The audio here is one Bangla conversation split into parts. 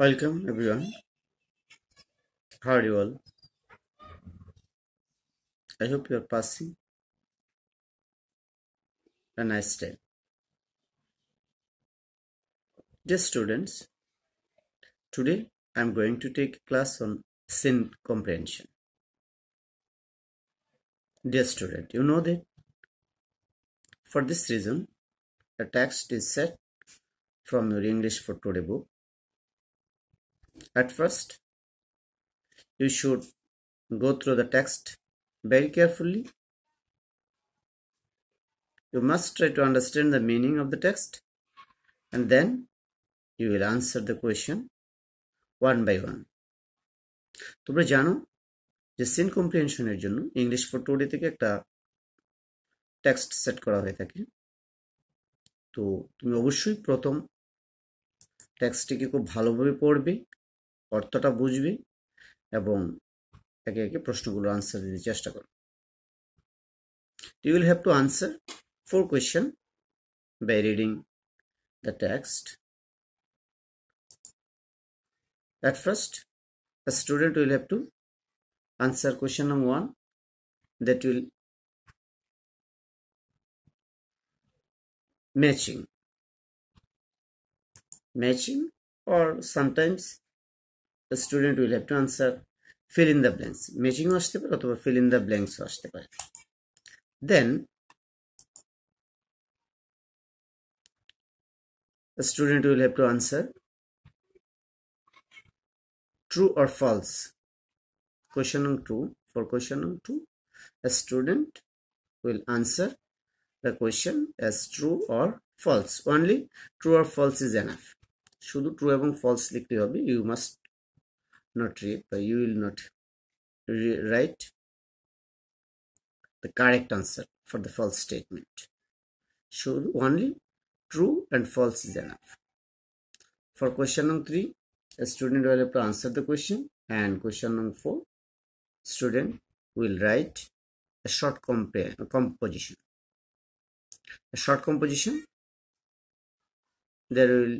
Welcome everyone. How are you all? I hope you are passing a nice day. Dear students, today I am going to take a class on sin comprehension. Dear student, you know that for this reason, a text is set from your English for today book At first, you should go through the text very carefully. You must try to understand the meaning of the text and then you will answer the question one by one. তোমরা জানো যে সিন কম্প্রিহেনশনের জন্য ইংলিশ ফর টুডে থেকে একটা টেক্সট সেট করা হয়ে থাকে তো তুমি অবশ্যই প্রথম টেক্সটটিকে খুব ভালোভাবে পড়বে অর্থটা বুঝবে এবং একে একে প্রশ্নগুলো আনসার দিতে চেষ্টা করবে you will have to answer four question by reading the text At first, a student will have to answer question number one that will matching. Matching or sometimes the student will have to answer fill in the blanks matching আসতে পারে অথবা fill in the blanks আসতে পারে then the student will have to answer true or false question on true for question on two a student will answer the question as true or false only true or false is enough শুধু true এবং false লিখতে হবে you must not you will not write the correct answer for the false statement So only true and false is enough for question number 3 a student will have to answer the question and question number 4 student will write a short comp composition a short composition there will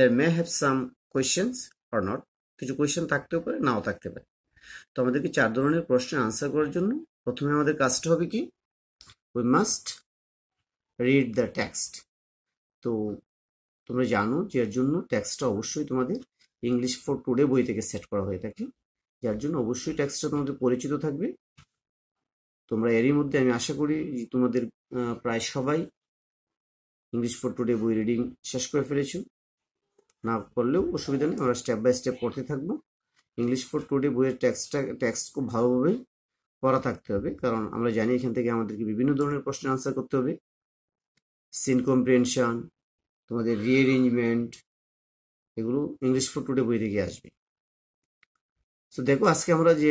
there may have some questions or not কিছু কোয়েশ্চেন থাকতেও পারে নাও থাকতে পারে তো আমাদেরকে চার ধরনের প্রশ্নের আনসার করার জন্য প্রথমে আমাদের কাজটা হবে কি we must read the text তো তোমরা জানো যে এর জন্য টেক্সটটা অবশ্যই তোমাদের ইংলিশ ফর টুডে বই থেকে সেট করা হয়ে থাকে যার জন্য অবশ্যই টেক্সটটা তোমাদের পরিচিত থাকবে তোমরা এরই মধ্যে আমি আশা করি তোমাদের প্রায় সবাই ইংলিশ ফর টুডে বই রিডিং শেষ করে ফেলেছো না করলেও অসুবিধা নেই আমরা স্টেপ বাই স্টেপ করতে থাকবো ইংলিশ ফর টুডে বইয়ের টেক্সটটা টেক্সট খুব ভালোভাবে পড়া থাকতে হবে কারণ আমরা জানি এখান থেকে আমাদেরকে বিভিন্ন ধরনের প্রশ্নের আনসার করতে হবে সিন কম্প্রিহেনশন তোমাদের রিঅ্যারেঞ্জমেন্ট এগুলো ইংলিশ ফর টুডে বই থেকে আসবে সো দেখো আজকে আমরা যে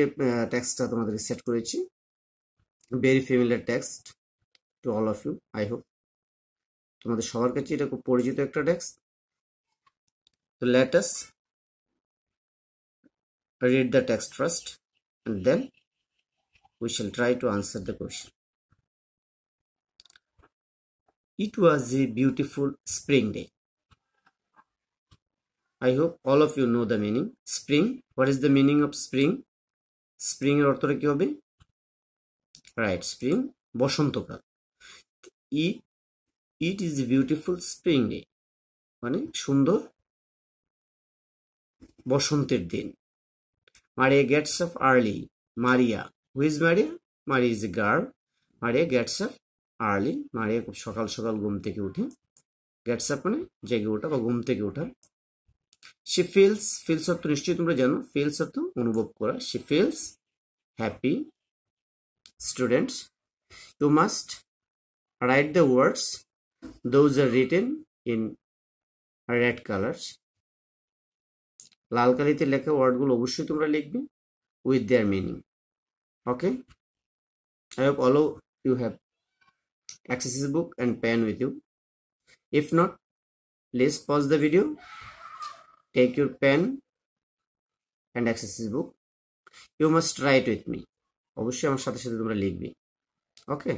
ট্যাক্সটা তোমাদেরকে সেট করেছি very familiar text to all of you I hope তোমাদের সবার কাছে এটা খুব পরিচিত একটা text so let us read the text first and then we shall try to answer the question it was a beautiful spring day i hope all of you know the meaning spring what is the meaning of spring Spring এর অর্থটা Right. Spring. Right It is বসন্তকাল ই ইট ইজ বিউটিফুল বসন্তের দিন Maria gets up early Maria who's Maria Maria is a girl Maria gets up early Maria খুব সকাল সকাল ঘুম থেকে উঠে গেটস আপ মানে জেগে ওঠা বা ঘুম থেকে ওঠা সে ফিলস ফিলস তো নিশ্চয়ই তোমরা জানো ফিলস তো অনুভব করা সে feels happy students you must write the words those are written in red colours লাল কালিতে লেখা ওয়ার্ডগুলো অবশ্যই তোমরা লিখবে with their meaning okay I hope all you have exercise book and pen with you if not please pause the video take your pen and exercise book you must write with me অবশ্যই আমার সাথে সাথে তোমরা লিখবে okay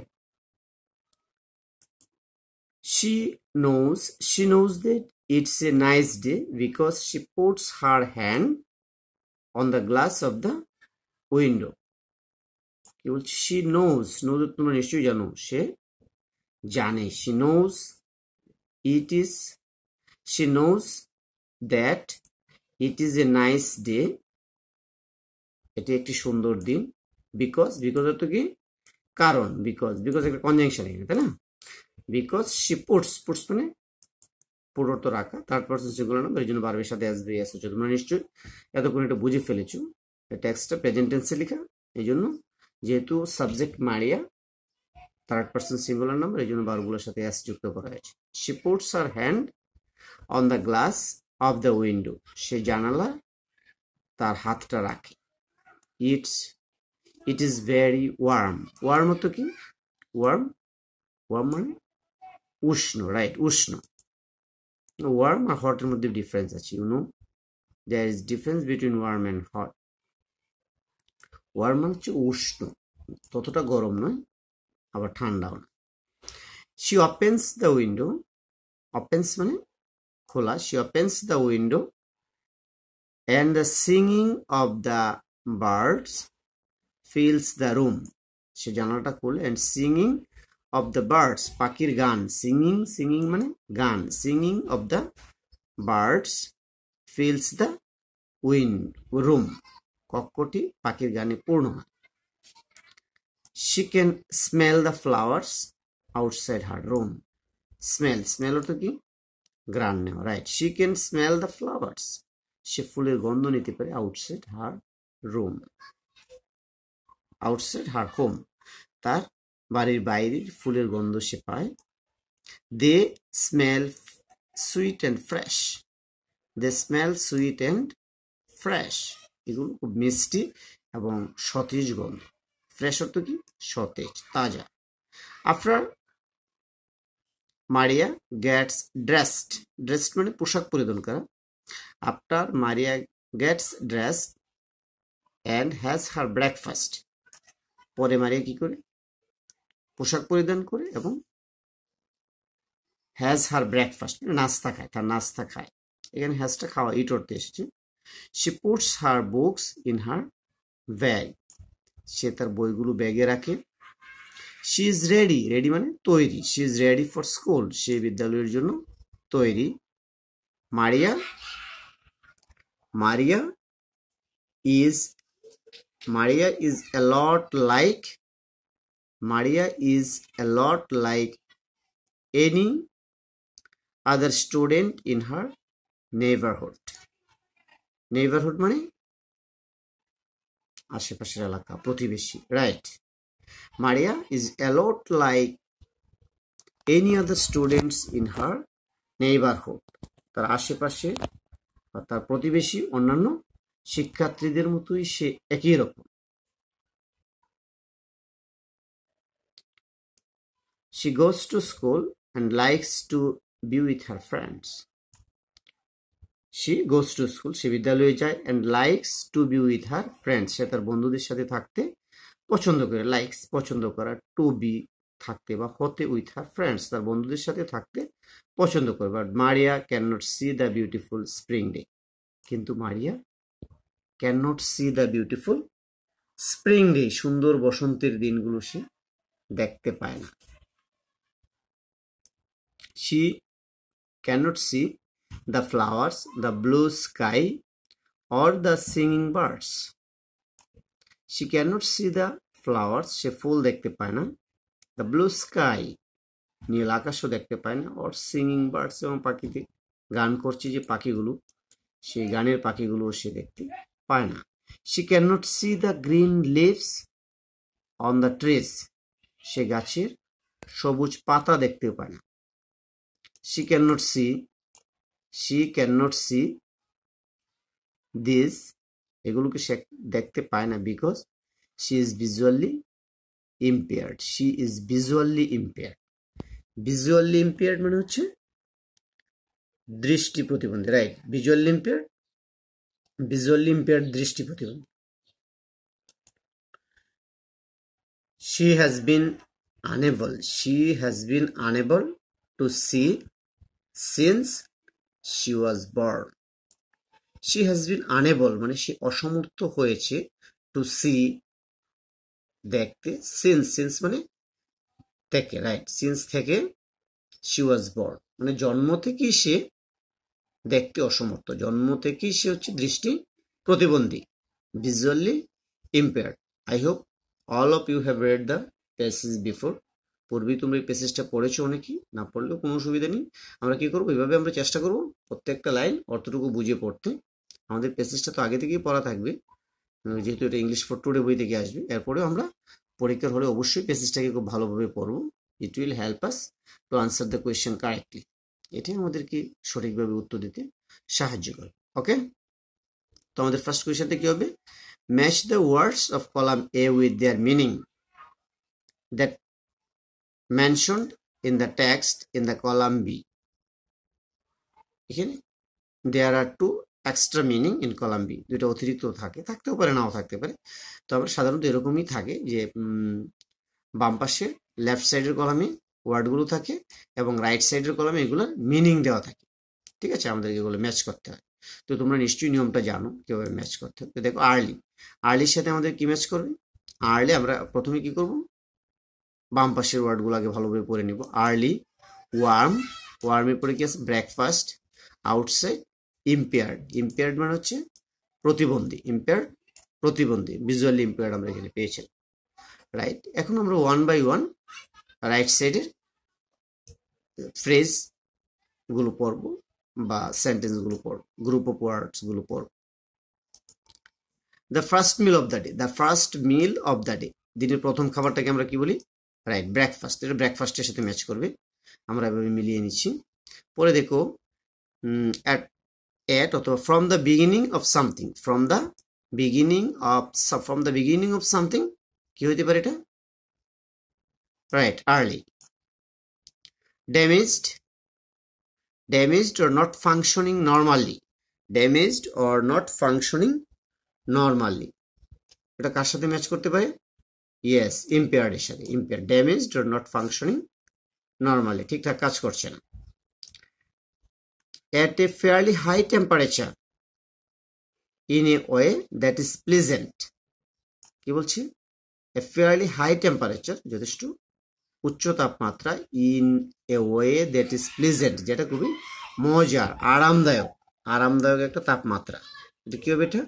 she knows she knows that It's a nice day because she puts her hand on the glass of the window. কি বলছে শি নোজ নোজ তোমরা নিশ্চয়ই জানো সে জানে she knows it is she knows that it is a nice day এটি একটি সুন্দর দিন বিকজ বিকজ অর্থ কি কারণ বিকজ বিকজ একটা কনজাংশন তাই না বিকজ শি পুটস পুটস মানে পুনরত্ব রাখা থার্ড পার্সন সিঙ্গুলার নাম্বার এই জন্য বারবের সাথে এস বি এস হচ্ছে তোমরা নিশ্চয়ই এতক্ষণ এটা বুঝে ফেলেছো টেক্সটটা প্রেজেন্ট টেন্সে লেখা এই জন্য যেহেতু subject Maria third person singular number এই জন্য বারগুলোর সাথে এস যুক্ত করা হয়েছে she puts her hand on the glass of the window সে জানালা তার হাতটা রাখে it's it is very warm warm তো কি ওয়ার্ম ওয়ার্ম মানে উষ্ণ রাইট উষ্ণ ওয়ার্ম আর হটের মধ্যে ডিফারেন্স আছে you know there is difference between warm and hot warm হচ্ছে উষ্ণ ততটা গরম নয় আবার ঠান্ডাও না she opens the window opens মানে খোলা she opens the window and the singing of the birds fills the room সে জানালাটা খুলে and singing of the birds পাখির গান সিঙ্গিং সিঙ্গিং মানে গান singing of the birds fills the উইন রুম কক্ষটি পাখির গানে পূর্ণ হয় she can smell the flowers outside her room smell smell অর্থ কি গ্রান নেওয়া right she can smell the flowers সে ফুলের গন্ধ নিতে পারে outside her room outside her home তার বাড়ির বাইরের ফুলের গন্ধ সে পায় they smell sweet and fresh they smell sweet and fresh এগুলো খুব মিষ্টি এবং সতেজ গন্ধ ফ্রেশ অর্থ কি সতেজ তাজা after Maria gets dressed dressed মানে পোশাক পরিধান করা after Maria gets dress and has her breakfast পরে মারিয়া কি করে পোশাক পরিধান করে এবং হ্যাজ হার ব্রেকফাস্ট নাস্তা খায় তার নাস্তা খায় এখানে হ্যাজটা খাওয়া ইট অর্থে এসেছে সে puts her books in her bag সে তার বইগুলো ব্যাগে রাখে শি ইজ রেডি রেডি মানে তৈরি she is ready for school সে বিদ্যালয়ের জন্য তৈরি Maria Maria is Maria is a lot like Maria is a lot like any other student in her neighborhood. Neighborhood মানে আশেপাশের এলাকা প্রতিবেশী right Maria is a lot like any other students in her neighbourhood তার আশেপাশে তার প্রতিবেশী অন্যান্য শিক্ষার্থীদের মতোই সে একই রকম She goes to school and likes to be with her friends. She goes to school সে বিদ্যালয়ে যায় and likes to be with her friends সে তার বন্ধুদের সাথে থাকতে পছন্দ করে লাইকস পছন্দ করা টু বি থাকতে বা হতে উইথ হার ফ্রেন্ডস তার বন্ধুদের সাথে থাকতে পছন্দ করে but Maria can not see the beautiful spring day কিন্তু Maria can not see the beautiful spring day সুন্দর বসন্তের দিনগুলো সে দেখতে পায় না she cannot see the flowers, the blue sky, or the singing birds. She cannot see the flowers, সে ফুল দেখতে পায় না দ্য ব্লু স্কাই নীল আকাশও দেখতে পায় না অর সিঙ্গিং বার্ডস এবং পাখিতে গান করছে যে পাখিগুলো সেই গানের পাখিগুলোও সে দেখতে পায় না she can not see the green leaves on the trees সে গাছের সবুজ পাতা দেখতে পায় না she cannot see she cannot see this এগুলোকে সে দেখতে পায় না because she is visually impaired she is visually impaired visually impaired মানে হচ্ছে দৃষ্টি প্রতিবন্ধী right visually impaired visually impaired দৃষ্টি প্রতিবন্ধী she has been unable she has been unable to see since she was born. She has been unable মানে সে অসমর্থ হয়েছে to see দেখতে since since মানে থেকে right since থেকে she was born মানে জন্ম থেকেই সে দেখতে অসমর্থ জন্ম থেকেই সে হচ্ছে দৃষ্টি প্রতিবন্ধী visually impaired i hope all of you have read the passage before পূর্বেই তোমরা এই পেসেজটা পড়েছো অনেকেই না পড়লেও কোনো অসুবিধা নেই আমরা কী করবো এভাবে আমরা চেষ্টা করব প্রত্যেকটা লাইন অর্থটুকু বুঝে পড়তে আমাদের পেসেজটা তো আগে থেকেই পড়া থাকবে যেহেতু এটা ইংলিশ ফর টুডে বই থেকে আসবে এরপরেও আমরা পরীক্ষার হলে অবশ্যই পেসেজটাকে খুব ভালোভাবে পড়বো it will help us to answer the question correctly এটাই আমাদেরকে সঠিকভাবে উত্তর দিতে সাহায্য করে ওকে তো আমাদের ফার্স্ট কোয়েশ্চেনটা কী হবে match the words of column A with their meaning that mentioned in the text in the column B. এখানে there are two extra meaning in column B দুটো অতিরিক্ত থাকে থাকতেও পারে নাও থাকতে পারে তো আবার সাধারণত এরকমই থাকে যে বাম পাশের লেফট সাইডের কলামে ওয়ার্ডগুলো থাকে এবং রাইট সাইডের কলামে এগুলোর মিনিং দেওয়া থাকে ঠিক আছে আমাদেরকে এগুলো ম্যাচ করতে হয় তো তোমরা নিশ্চয়ই নিয়মটা জানো কীভাবে ম্যাচ করতে হবে তো দেখো আর্লি আর্লির সাথে আমাদের কি ম্যাচ করবে আর্লি আমরা প্রথমে কি করবো বাম পাশের ওয়ার্ডগুলো আগে ভালোভাবে পড়ে নিব আর্লি ওয়ার্ম ওয়ার্মের পরে কি আছে ব্রেকফাস্ট আউটসাইড ইম্পেয়ার্ড ইম্পেয়ার্ড মানে হচ্ছে প্রতিবন্ধী ইম্পেয়ার্ড প্রতিবন্ধী ভিজুয়ালি ইম্পেয়ার্ড আমরা এখানে পেয়েছি রাইট এখন আমরা ওয়ান বাই ওয়ান রাইট সাইডের ফ্রেজগুলো পড়ব বা সেন্টেন্সগুলো পড়ব গ্রুপ অফ ওয়ার্ডসগুলো পড়ব the first meal of the day the first meal of the day দিনের প্রথম খাবারটাকে আমরা কি বলি রাইট ব্রেকফাস্ট এটা ব্রেকফাস্টের সাথে ম্যাচ করবে আমরা এভাবে মিলিয়ে নিচ্ছি পরে দেখো অ্যাট অ্যাট অথবা from the beginning of something from the beginning of from the beginning of something কি হইতে পারে এটা right early damaged damaged or not functioning normally damaged or not functioning normally এটা কার সাথে ম্যাচ করতে পারে ইয়েস ইম্পেয়ার্ড এর সাথে impair damaged or not functioning normally ঠিকঠাক কাজ করছে না at a fairly high temperature in a way that is pleasant কি বলছি এ ফেয়ারলি হাই টেম্পারেচার যথেষ্ট উচ্চ তাপমাত্রা in a way that is pleasant যেটা খুবই মজার আরামদায়ক আরামদায়ক একটা তাপমাত্রা এটা কি হবে এটা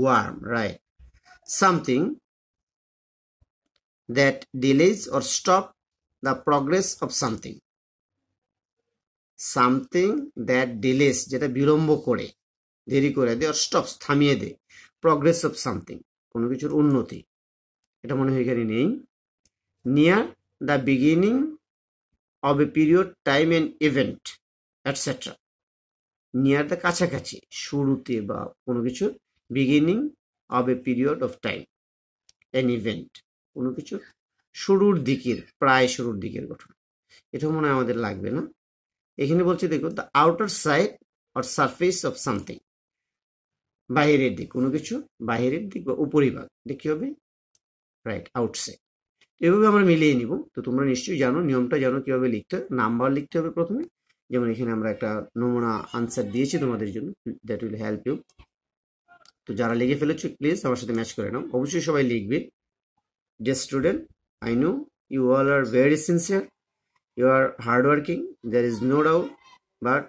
worm right something that delays or stop the progress of something something that delays যেটা বিলম্ব করে দেরি করে দেয় অর স্টপস থামিয়ে দেয় প্রগ্রেস অফ সামথিং কোনো কিছুর উন্নতি এটা মনে হয় এখানে নেই near the beginning of a period time and event etcetera near the কাছাকাছি শুরুতে বা কোনো কিছুর beginning of a period of time an event কোনো কিছু শুরুর দিকের প্রায় শুরুর দিকের গঠন এটা মনে হয় আমাদের লাগবে না এখানে বলছে দেখো the outer side or surface of something বাহিরের দিক কোনো কিছু বাহিরের দিক বা উপরিভাগ এটা কী হবে রাইট আউটসাইড এভাবে আমরা মিলিয়ে নিব তো তোমরা নিশ্চয়ই জানো নিয়মটা জানো কিভাবে লিখতে হবে নাম্বার লিখতে হবে প্রথমে যেমন এখানে আমরা একটা নমুনা আনসার দিয়েছি তোমাদের জন্য দ্যাট উইল হেল্প ইউ তো যারা লিখে ফেলেছো প্লিজ আমার সাথে ম্যাচ করে নাও অবশ্যই সবাই লিখবে Dear student, I know you all are very sincere. You are hardworking. There is no doubt. But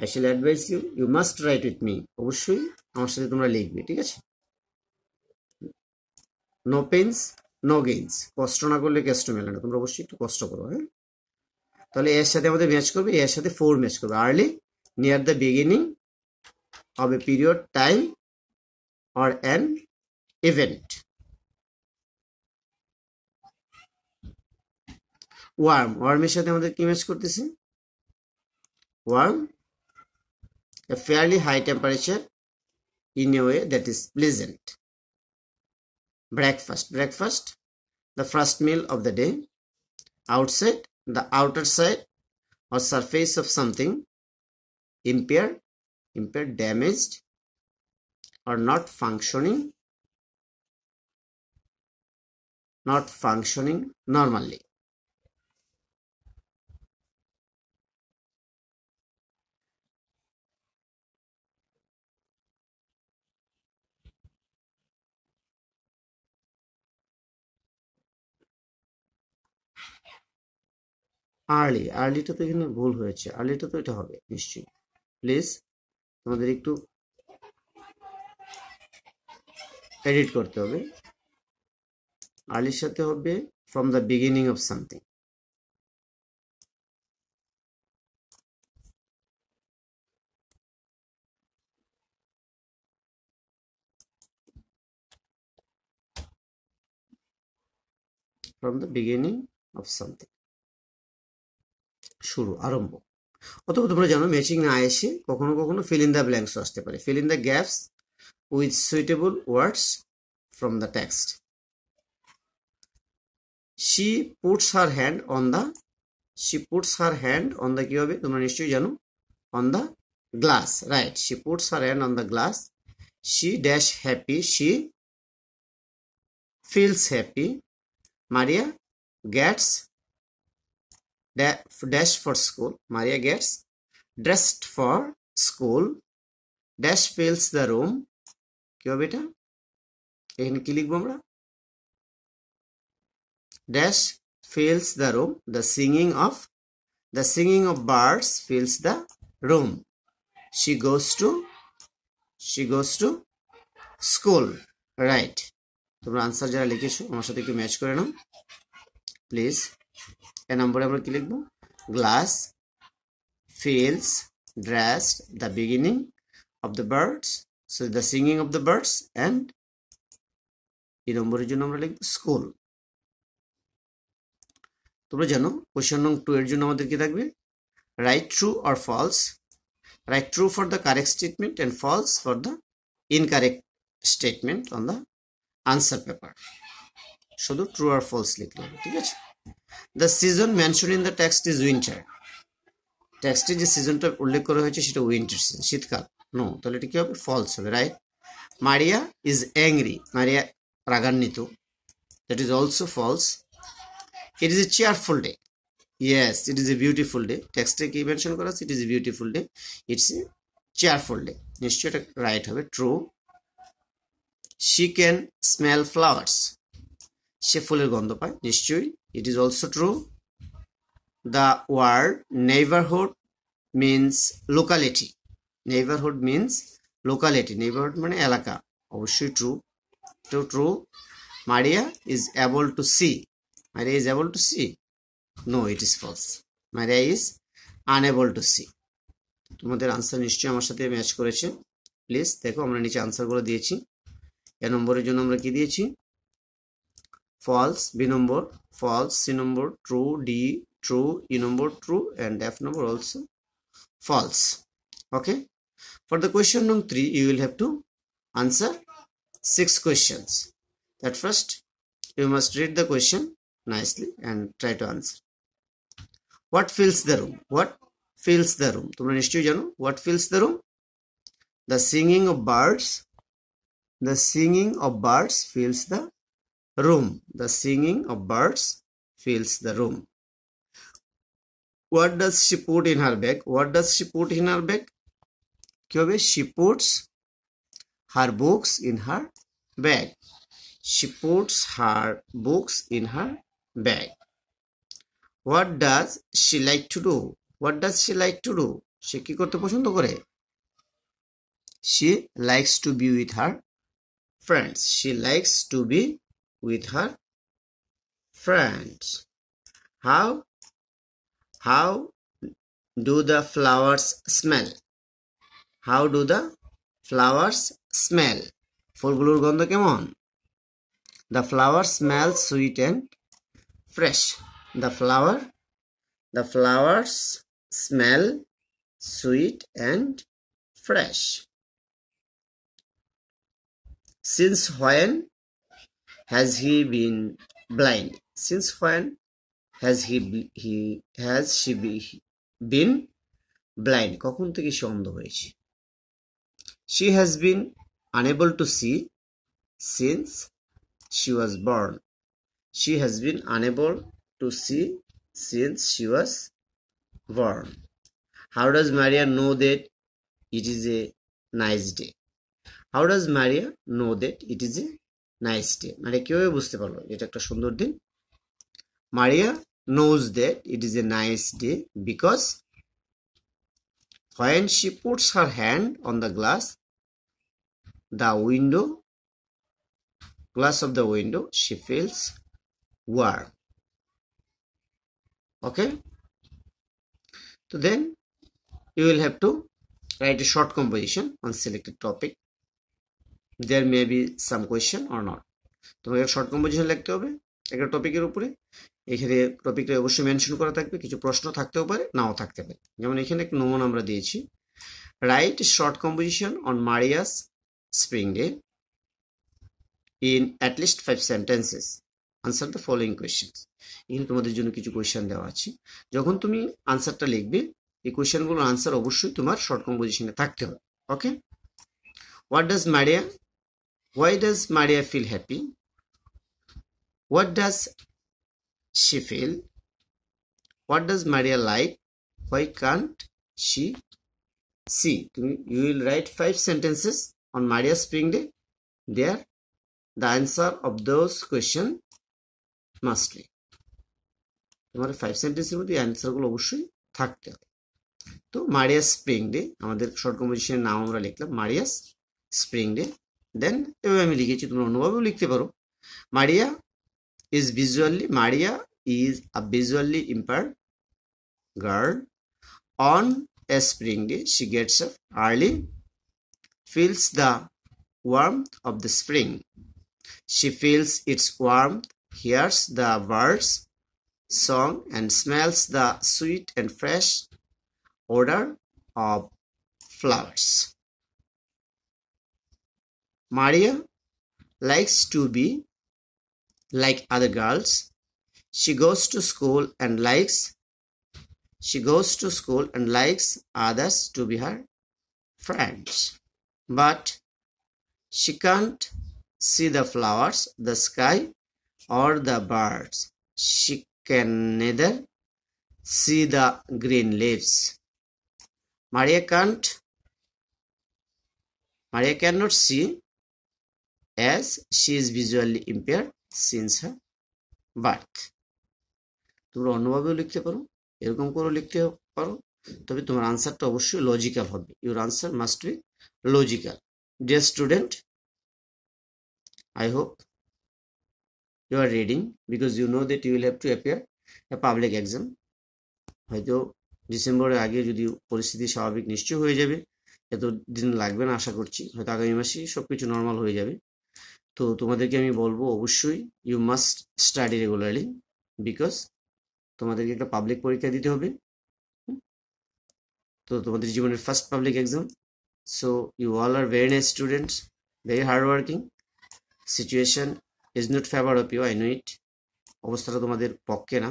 I shall advise you, you must write with me. অবশ্যই আমার সাথে তোমরা লিখবে ঠিক আছে নো পেন্স নো গেইনস কষ্ট না করলে কেষ্ট মেলে না তোমরা অবশ্যই একটু কষ্ট করো হ্যাঁ তাহলে এর সাথে আমাদের ম্যাচ করবে এর সাথে ফোর ম্যাচ করবে early near the beginning of a period time or an event worm ওয়ার্মের সাথে আমাদের কি ম্যাচ করতেছে worm a fairly high temperature in a way that is pleasant. Breakfast. Breakfast, the first meal of the day. Outside, the outer side or surface of something. Impaired, impaired, damaged, or not functioning, not functioning normally. Early আর্লিটা তো এখানে ভুল হয়েছে আর্লিটা তো এটা হবে নিশ্চয়ই প্লিজ তোমাদের একটু এডিট করতে হবে আর্লির সাথে হবে from the beginning of something from the beginning of something. শুরু আরম্ভ অথবা তোমরা জানো ম্যাচিং না এসে কখনো কখনো ফিল ইন দ্য ব্ল্যাঙ্কস আসতে পারে fill in the gaps with suitable words from the text she puts her hand on the she puts her hand on the কি হবে তোমরা নিশ্চয়ই জানো on the glass right she puts her hand on the glass she dash happy she feels happy Maria gets dash for school. Maria gets dressed for school. Dash fills the room. কি হবে এটা এখানে কি লিখবো আমরা dash fills the room. The singing of the singing of birds fills the room. She goes to she goes to school. Right. তোমরা আনসার যারা লিখেছো আমার সাথে একটু ম্যাচ করে নাও প্লিজ এ নম্বরে আমরা কি লিখব glass fills dressed the beginning of the birds so the singing of the birds and এই নম্বরের জন্য আমরা লিখব স্কুল তোমরা জানো কোশ্চেন নং টু এর জন্য আমাদের কি থাকবে রাইট ট্রু আর false right true for the correct statement and false for the incorrect statement on the answer paper শুধু ট্রু আর ফলস লিখলাম ঠিক আছে the season mention in the text is winter টেক্সটে যে সিজনটা উল্লেখ করা হয়েছে সেটা উইন্টার সিজন শীতকাল নো তাহলে এটা কী হবে ফলস হবে right Maria is angry Maria রাগান্বিত that is also false it is a cheerful day yes it is a beautiful day টেক্সটে কি মেনশন করা আছে it is a beautiful day it's a cheerful day নিশ্চয়ই এটা রাইট হবে true she can smell flowers সে ফুলের গন্ধ পায় নিশ্চয়ই It is also true. The word neighborhood means locality. Neighborhood means locality. Neighborhood মানে এলাকা অবশ্যই true two true Maria is able to see Maria is able to see no it is false Maria is unable to see তোমাদের আনসার নিশ্চয়ই আমার সাথে ম্যাচ করেছে প্লিজ দেখো আমরা নিচে আনসারগুলো দিয়েছি এ নম্বরের জন্য আমরা কি দিয়েছি False B number false C number true D true e number true and f number also false okay for the question number 3 you will have to answer six questions at first you must read the question nicely and try to answer what fills the room what fills the room what fills the room the singing of birds the singing of birds fills the room. The singing of birds fills the room. What does she put in her bag? What does she put in her bag? she puts her books in her bag. She puts her books in her bag. What does she like to do? What does she like to do? she কি করতে পছন্দ করে? She likes to be with her friends. She likes to be with her friends. How? How do the flowers smell? How do the flowers smell? ফুলগুলোর গন্ধ কেমন The flower smells sweet and fresh. The flower The flowers smell sweet and fresh. Since when has he been blind? Since when has he he has she been blind? কখন থেকে সে অন্ধ হয়েছে? She has been unable to see since she was born. She has been unable to see since she was born. How does Maria know that it is a nice day? How does Maria know that it is a nice day মানে কেউ বুঝতে পারলো এটা একটা সুন্দর দিন Maria knows that it is a nice day because when she puts her hand on the glass the window glass of the window she feels warm okay তো then you will have to write a short composition on selected topic there may be some question or not তোমাকে শর্ট কম্পোজিশন লিখতে হবে একটা টপিকের উপরে এখানে টপিকটা অবশ্যই মেনশন করা থাকবে কিছু প্রশ্ন থাকতেও পারে নাও থাকতে পারে যেমন এখানে একটা নমুনা আমরা দিয়েছি right short composition on Maria's spring day in at least five sentences answer the following questions এখানে তোমাদের জন্য কিছু কোয়েশ্চেন দেওয়া আছে যখন তুমি আনসারটা লিখবে এই কোয়েশ্চেনগুলোর আনসার অবশ্যই তোমার শর্ট কম্পোজিশনে থাকতে হবে okay what does Maria Why does Maria feel happy? What does she feel? What does Maria like? Why can't she see? You will write five sentences on Maria's spring day. There, the answer of those questions must be. তোমার ফাইভ সেন্টেন্সের মধ্যে অ্যান্সারগুলো অবশ্যই থাকতে হবে তো মারিয়াস স্প্রিং ডে আমাদের শর্ট কম্পোজিশনের নাম আমরা লিখলাম মারিয়াস স্প্রিং ডে দেন এভাবে আমি লিখেছি তোমরা অন্যভাবেও লিখতে পারো Maria is visually Maria is a visually impaired girl on a spring day she gets up early feels the warm of the spring she feels it's warm hears the birds song and smells the sweet and fresh odour of flowers Maria likes to be like other girls. She goes to school and likes she goes to school and likes others to be her friends. But she can't see the flowers, the sky, or the birds. She can neither see the green leaves. Maria can't Maria cannot see as she is visually impaired since her birth তোমরা অন্যভাবেও লিখতে পারো এরকম করেও লিখতে পারো তবে তোমার আনসারটা অবশ্যই লজিক্যাল হবে your answer must be logical dear student I hope you are reading because you know that you will have to appear a public exam হয়তো ডিসেম্বরের আগে যদি পরিস্থিতি স্বাভাবিক নিশ্চয় হয়ে যাবে এত দিন লাগবে না আশা করছি হয়তো আগামী মাসেই সব কিছু নর্মাল হয়ে যাবে তো তোমাদেরকে আমি বলবো অবশ্যই you must study regularly because তোমাদেরকে একটা পাবলিক পরীক্ষা দিতে হবে তো তোমাদের জীবনের first public exam so you all are very nice students very hard working situation is not favour of you I know it অবস্থাটা তোমাদের পক্ষে না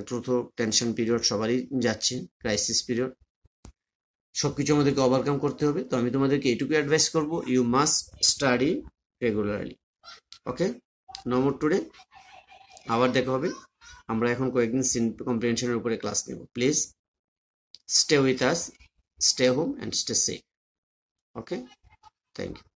একটু তো টেনশন পিরিয়ড সবারই যাচ্ছে ক্রাইসিস পিরিয়ড সব কিছু আমাদেরকে ওভারকাম করতে হবে তো আমি তোমাদেরকে এটুকু অ্যাডভাইস করব you must study regularly okay number today আবার দেখা হবে আমরা এখন কয়েকদিন সিন কম্প্রিহেনশনের উপরে ক্লাস নেব please stay with us stay home and stay safe okay thank you